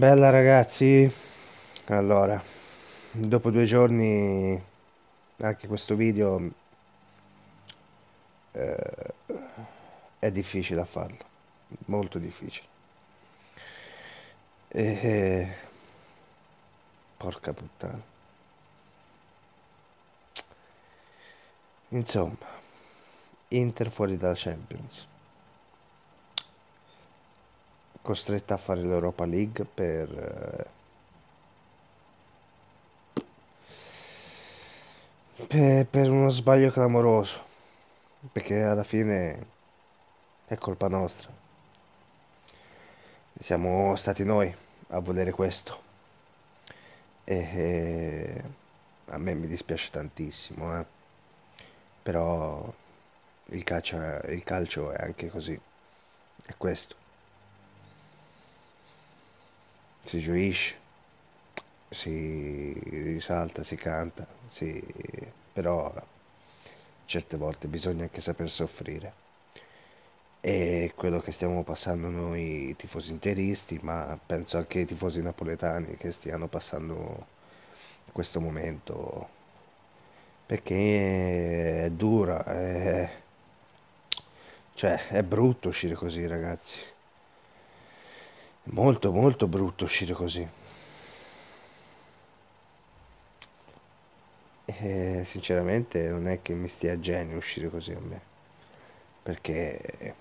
Bella ragazzi, allora, dopo due giorni anche questo video eh, è difficile a farlo, molto difficile. E, eh, porca puttana. Insomma, Inter fuori dalla Champions costretta a fare l'Europa League per... Eh, per, per, uno sbaglio clamoroso. Perché alla fine è colpa nostra. Siamo stati noi a volere questo. E, e a me mi dispiace tantissimo, eh. Però il calcio, il calcio è anche così. È questo si gioisce, si risalta, si canta, si... però certe volte bisogna anche saper soffrire. E quello che stiamo passando noi tifosi interisti, ma penso anche ai tifosi napoletani che stiano passando questo momento perché è dura, è... cioè è brutto uscire così ragazzi. Molto molto brutto uscire così. E eh, sinceramente non è che mi stia a genio uscire così a me. Perché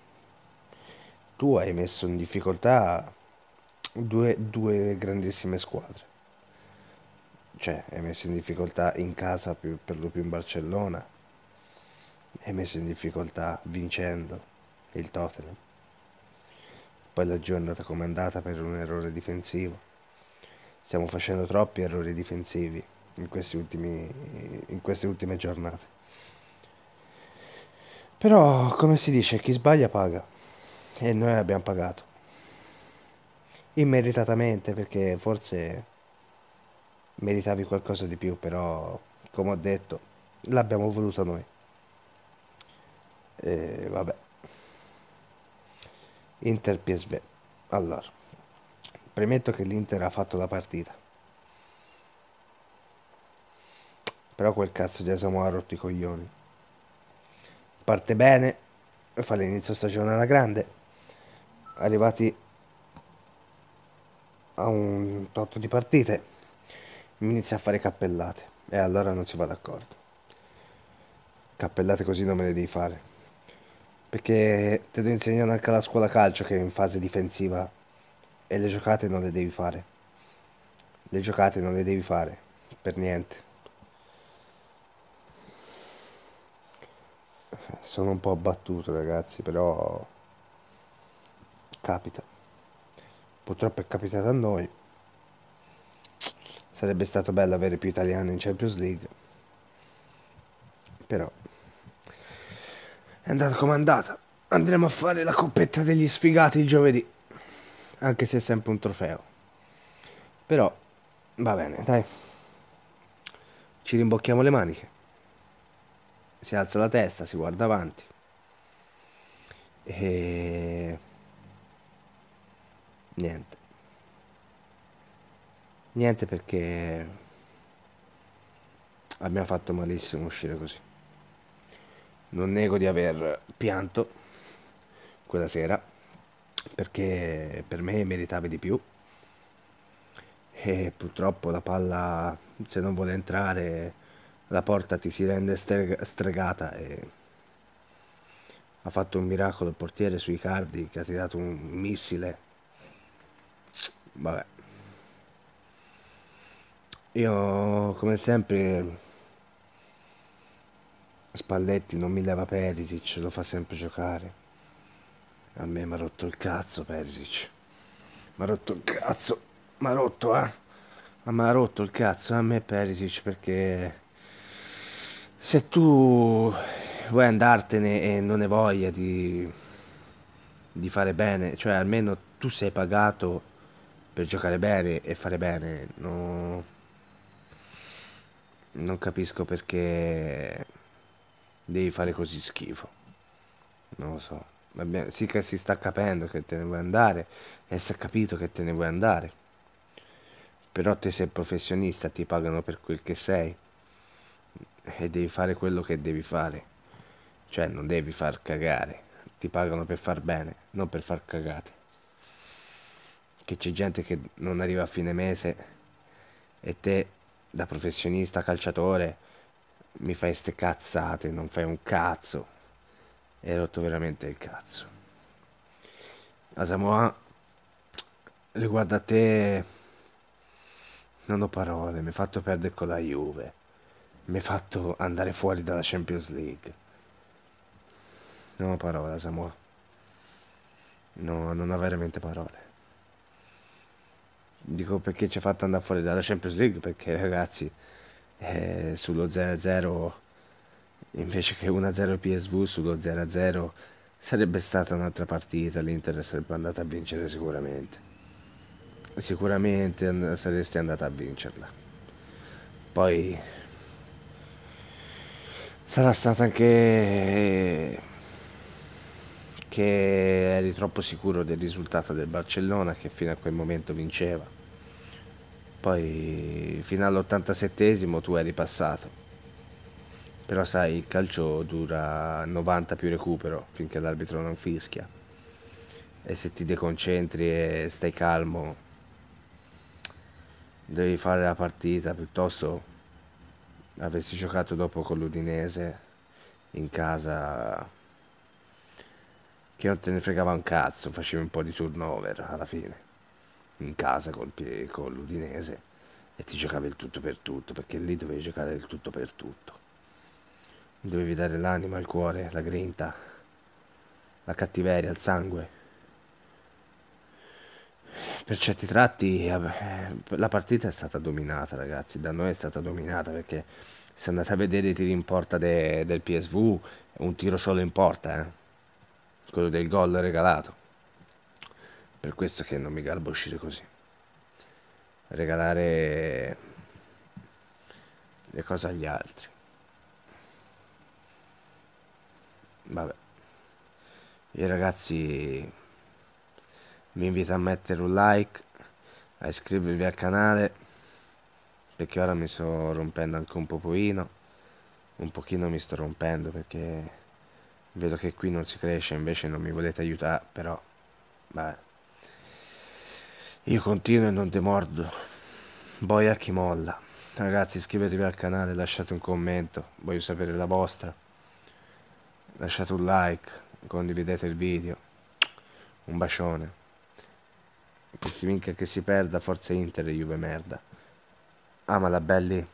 tu hai messo in difficoltà due, due grandissime squadre. Cioè, hai messo in difficoltà in casa più, per lo più in Barcellona. Hai messo in difficoltà vincendo il Tottenham poi la è andata come è andata per un errore difensivo. Stiamo facendo troppi errori difensivi in, ultimi, in queste ultime giornate. Però, come si dice, chi sbaglia paga. E noi abbiamo pagato. Immeritatamente, perché forse meritavi qualcosa di più, però, come ho detto, l'abbiamo voluto noi. E vabbè. Inter PSV. Allora, premetto che l'Inter ha fatto la partita. Però quel cazzo di Asamo ha rotto i coglioni. Parte bene, fa l'inizio stagione alla grande. Arrivati a un tot di partite, mi inizia a fare cappellate. E allora non si va d'accordo. Cappellate così non me le devi fare. Perché te lo insegnano anche alla scuola calcio che è in fase difensiva e le giocate non le devi fare. Le giocate non le devi fare, per niente. Sono un po' abbattuto ragazzi, però capita. Purtroppo è capitato a noi. Sarebbe stato bello avere più italiani in Champions League. Però è andata come è andata. Andremo a fare la coppetta degli sfigati il giovedì. Anche se è sempre un trofeo. Però va bene, dai. Ci rimbocchiamo le maniche. Si alza la testa, si guarda avanti. E niente. Niente perché abbiamo fatto malissimo uscire così non nego di aver pianto quella sera perché per me meritava di più e purtroppo la palla se non vuole entrare la porta ti si rende streg stregata e ha fatto un miracolo il portiere sui cardi che ha tirato un missile vabbè io come sempre Spalletti non mi leva Perisic, lo fa sempre giocare. A me mi ha rotto il cazzo Perisic. Mi ha rotto il cazzo. Mi ha rotto, eh. Ah, mi ha rotto il cazzo eh, a me Perisic perché se tu vuoi andartene e non hai voglia di, di fare bene, cioè almeno tu sei pagato per giocare bene e fare bene. No, non capisco perché devi fare così schifo. Non lo so. Abbiamo, sì che si sta capendo che te ne vuoi andare e si è capito che te ne vuoi andare. Però te sei professionista, ti pagano per quel che sei e devi fare quello che devi fare. Cioè non devi far cagare, ti pagano per far bene, non per far cagate. Che c'è gente che non arriva a fine mese e te da professionista, calciatore, mi fai ste cazzate, non fai un cazzo. E hai rotto veramente il cazzo. La Samoa, riguardo a te, non ho parole, mi hai fatto perdere con la Juve, mi hai fatto andare fuori dalla Champions League. Non ho parole, Samoa. No, non ho veramente parole. Dico perché ci ha fatto andare fuori dalla Champions League, perché ragazzi eh, sullo 0-0 invece che 1-0 PSV sullo 0-0 sarebbe stata un'altra partita, l'Inter sarebbe andata a vincere sicuramente. Sicuramente saresti andata a vincerla. Poi sarà stata anche che eri troppo sicuro del risultato del Barcellona che fino a quel momento vinceva poi fino all'87 tu eri passato. Però sai, il calcio dura 90 più recupero finché l'arbitro non fischia. E se ti deconcentri e stai calmo, devi fare la partita piuttosto avessi giocato dopo con l'Udinese in casa che non te ne fregava un cazzo, facevi un po' di turnover alla fine in casa col, con l'Udinese e ti giocavi il tutto per tutto, perché lì dovevi giocare il tutto per tutto. Dovevi dare l'anima, il cuore, la grinta, la cattiveria, il sangue. Per certi tratti eh, la partita è stata dominata, ragazzi, da noi è stata dominata perché se andate a vedere i tiri in porta de, del PSV, un tiro solo in porta, eh? quello del gol regalato. Per questo che non mi garbo uscire così. Regalare le cose agli altri. Vabbè. I ragazzi vi invito a mettere un like, a iscrivervi al canale, perché ora mi sto rompendo anche un pochino. Un pochino mi sto rompendo perché vedo che qui non si cresce, invece non mi volete aiutare, però vabbè. Io continuo e non ti mordo. Boia chi molla. Ragazzi iscrivetevi al canale, lasciate un commento, voglio sapere la vostra. Lasciate un like, condividete il video. Un bacione. Che si vinca e che si perda, forza Inter e Juve merda. Amala ah, belli.